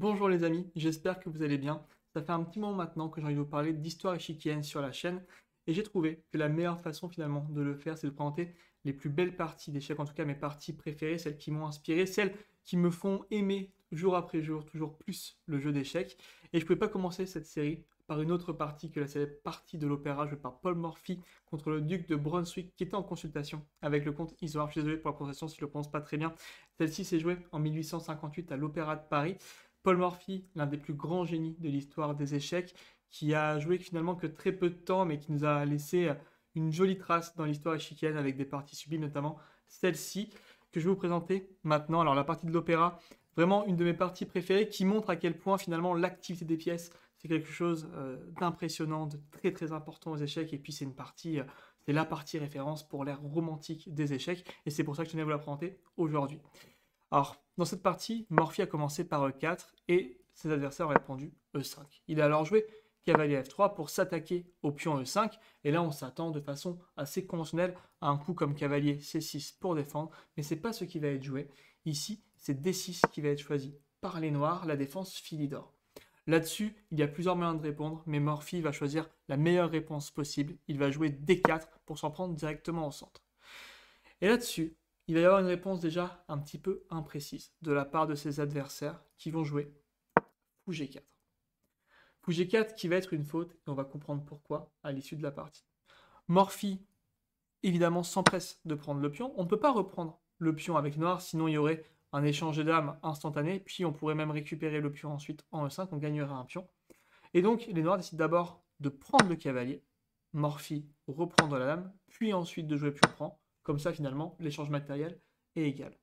Bonjour les amis, j'espère que vous allez bien. Ça fait un petit moment maintenant que j'ai envie de vous parler d'histoire échiquienne sur la chaîne et j'ai trouvé que la meilleure façon finalement de le faire c'est de présenter les plus belles parties d'échecs, en tout cas mes parties préférées, celles qui m'ont inspiré, celles qui me font aimer jour après jour toujours plus le jeu d'échecs et je ne pouvais pas commencer cette série par une autre partie que la célèbre partie de l'opéra jouée par Paul Morphy contre le duc de Brunswick qui était en consultation avec le comte Isouard. Je suis désolé pour la prononciation si je le prononce pas très bien. Celle-ci s'est jouée en 1858 à l'Opéra de Paris. Paul Morphy, l'un des plus grands génies de l'histoire des échecs, qui a joué finalement que très peu de temps, mais qui nous a laissé euh, une jolie trace dans l'histoire échiquienne avec des parties subies, notamment celle-ci que je vais vous présenter maintenant. Alors la partie de l'opéra, vraiment une de mes parties préférées qui montre à quel point finalement l'activité des pièces, c'est quelque chose euh, d'impressionnant, de très très important aux échecs. Et puis c'est une partie, euh, c'est la partie référence pour l'ère romantique des échecs. Et c'est pour ça que je tenais vous la présenter aujourd'hui. Alors dans cette partie, Morphy a commencé par E4 et ses adversaires ont répondu E5. Il a alors joué cavalier F3 pour s'attaquer au pion E5. Et là, on s'attend de façon assez conventionnelle à un coup comme cavalier C6 pour défendre, mais c'est pas ce qui va être joué. Ici, c'est D6 qui va être choisi par les Noirs, la défense Philidor. Là-dessus, il y a plusieurs moyens de répondre, mais Morphy va choisir la meilleure réponse possible. Il va jouer D4 pour s'en prendre directement au centre. Et là-dessus, il va y avoir une réponse déjà un petit peu imprécise de la part de ses adversaires qui vont jouer fou g4. Fou g4 qui va être une faute, et on va comprendre pourquoi à l'issue de la partie. Morphy, évidemment, s'empresse de prendre le pion. On ne peut pas reprendre le pion avec noir, sinon il y aurait un échange de instantané, puis on pourrait même récupérer le pion ensuite en E5, on gagnerait un pion. Et donc, les noirs décident d'abord de prendre le cavalier, Morphy reprendre la dame, puis ensuite de jouer pion prend. Comme ça, finalement, l'échange matériel est égal.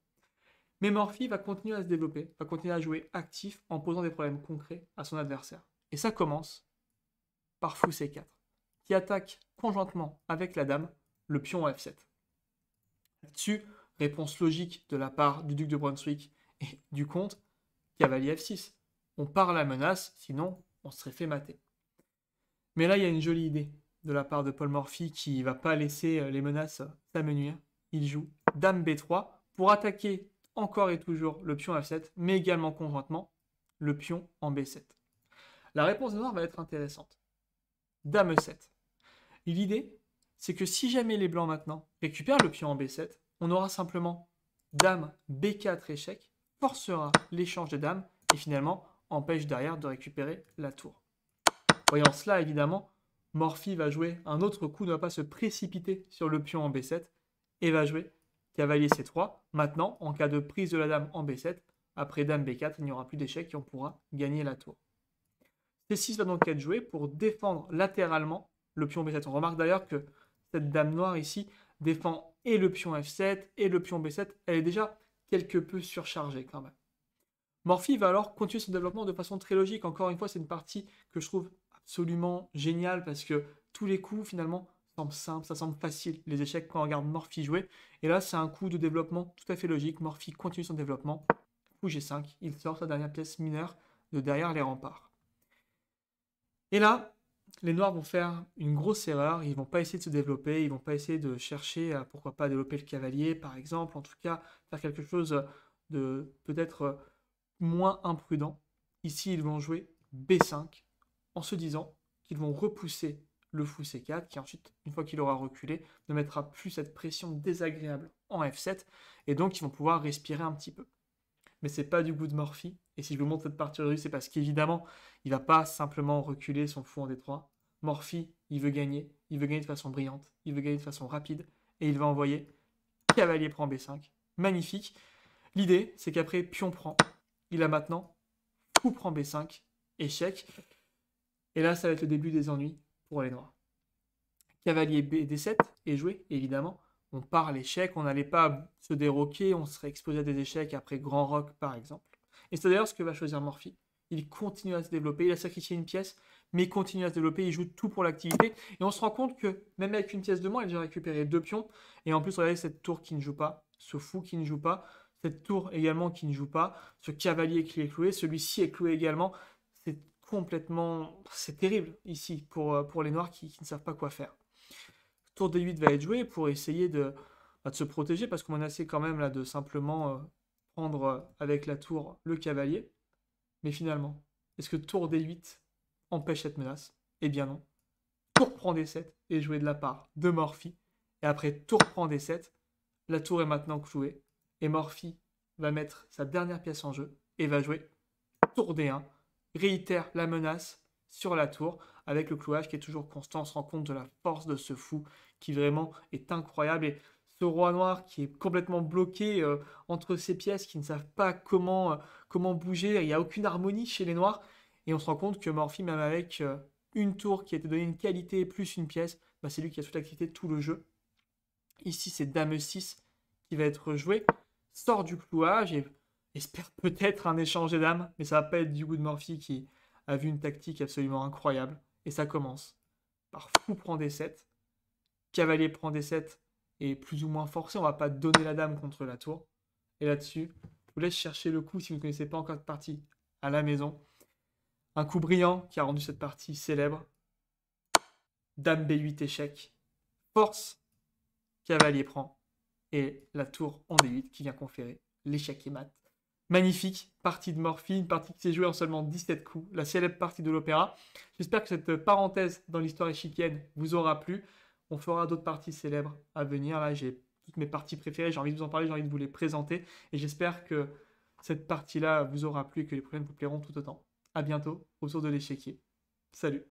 Mais Morphy va continuer à se développer, va continuer à jouer actif en posant des problèmes concrets à son adversaire. Et ça commence par fou c4, qui attaque conjointement avec la dame le pion f7. Là-dessus, réponse logique de la part du duc de Brunswick et du comte, cavalier f6. On part la menace, sinon on serait fait mater. Mais là, il y a une jolie idée de la part de Paul Morphy qui va pas laisser euh, les menaces s'amenuire. Il joue Dame B3 pour attaquer encore et toujours le pion F7, mais également conjointement le pion en B7. La réponse de Noir va être intéressante. Dame 7 L'idée, c'est que si jamais les Blancs maintenant récupèrent le pion en B7, on aura simplement Dame B4 échec, forcera l'échange de dames et finalement empêche derrière de récupérer la tour. Voyant cela, évidemment, Morphy va jouer un autre coup, ne va pas se précipiter sur le pion en B7 et va jouer cavalier C3. Maintenant, en cas de prise de la dame en B7, après dame B4, il n'y aura plus d'échec et on pourra gagner la tour. C6 va donc être joué pour défendre latéralement le pion B7. On remarque d'ailleurs que cette dame noire ici défend et le pion F7 et le pion B7. Elle est déjà quelque peu surchargée quand même. Morphy va alors continuer son développement de façon très logique. Encore une fois, c'est une partie que je trouve absolument génial parce que tous les coups, finalement, semblent simples, ça semble facile. Les échecs, quand on regarde Morphy jouer. Et là, c'est un coup de développement tout à fait logique. Morphy continue son développement. Coup G5, il sort sa dernière pièce mineure de derrière les remparts. Et là, les Noirs vont faire une grosse erreur. Ils vont pas essayer de se développer. Ils vont pas essayer de chercher à, pourquoi pas, développer le cavalier, par exemple. En tout cas, faire quelque chose de peut-être moins imprudent. Ici, ils vont jouer B5 en se disant qu'ils vont repousser le fou C4, qui ensuite, une fois qu'il aura reculé, ne mettra plus cette pression désagréable en F7, et donc ils vont pouvoir respirer un petit peu. Mais c'est pas du goût de Morphy, et si je vous montre cette partie rue, c'est parce qu'évidemment, il va pas simplement reculer son fou en D3. Morphy, il veut gagner, il veut gagner de façon brillante, il veut gagner de façon rapide, et il va envoyer cavalier prend B5. Magnifique. L'idée, c'est qu'après pion prend, il a maintenant fou prend B5, échec. Et là, ça va être le début des ennuis pour les noirs. Cavalier B 7 est joué, évidemment. On part l'échec, on n'allait pas se déroquer, on serait exposé à des échecs après Grand Rock, par exemple. Et c'est d'ailleurs ce que va choisir Morphy. Il continue à se développer, il a sacrifié une pièce, mais il continue à se développer, il joue tout pour l'activité. Et on se rend compte que même avec une pièce de moins, il a récupéré deux pions. Et en plus, regardez cette tour qui ne joue pas, ce fou qui ne joue pas, cette tour également qui ne joue pas, ce cavalier qui est cloué, celui-ci est cloué également complètement... C'est terrible ici pour, euh, pour les Noirs qui, ne savent pas quoi faire. Tour D8 va être joué pour essayer de, bah, se protéger parce qu'on en quand même là de simplement euh, prendre euh, avec la tour le cavalier. Mais finalement, est-ce que tour D8 empêche cette menace Eh bien non. Tour prend D7 et jouer de la part de Morphy. Et après tour prend D7, la tour est maintenant clouée. Et Morphy va mettre sa dernière pièce en jeu et va jouer tour D1 réitère la menace sur la tour avec le clouage qui est toujours constant. On se rend compte de la force de ce fou qui vraiment est incroyable. Et ce roi noir qui est complètement bloqué euh, entre ses pièces qui ne savent pas comment, euh, comment bouger. Il n'y a aucune harmonie chez les noirs. Et on se rend compte que Morphy, même avec euh, une tour qui a été donnée une qualité plus une pièce, bah, c'est lui qui a toute l'activité, tout le jeu. Ici, c'est Dame 6 qui va être joué, sort du clouage et J'espère peut-être un échange des mais ça va pas être du goût de Morphy qui a vu une tactique absolument incroyable. Et ça commence par fou prend des 7, cavalier prend des 7 et plus ou moins forcé, on va pas donner la dame contre la tour. Et là-dessus, je vous laisse chercher le coup si vous ne connaissez pas encore de partie à la maison. Un coup brillant qui a rendu cette partie célèbre. Dame B8 échec, force, cavalier prend et la tour en D8 qui vient conférer l'échec et mat. Magnifique, partie de Morphine, partie qui s'est jouée en seulement 17 coups, la célèbre partie de l'opéra. J'espère que cette parenthèse dans l'histoire échiquienne vous aura plu. On fera d'autres parties célèbres à venir. Là, j'ai toutes mes parties préférées, j'ai envie de vous en parler, j'ai envie de vous les présenter. Et j'espère que cette partie-là vous aura plu et que les prochaines vous plairont tout autant. À bientôt, autour de l'échiquier. Salut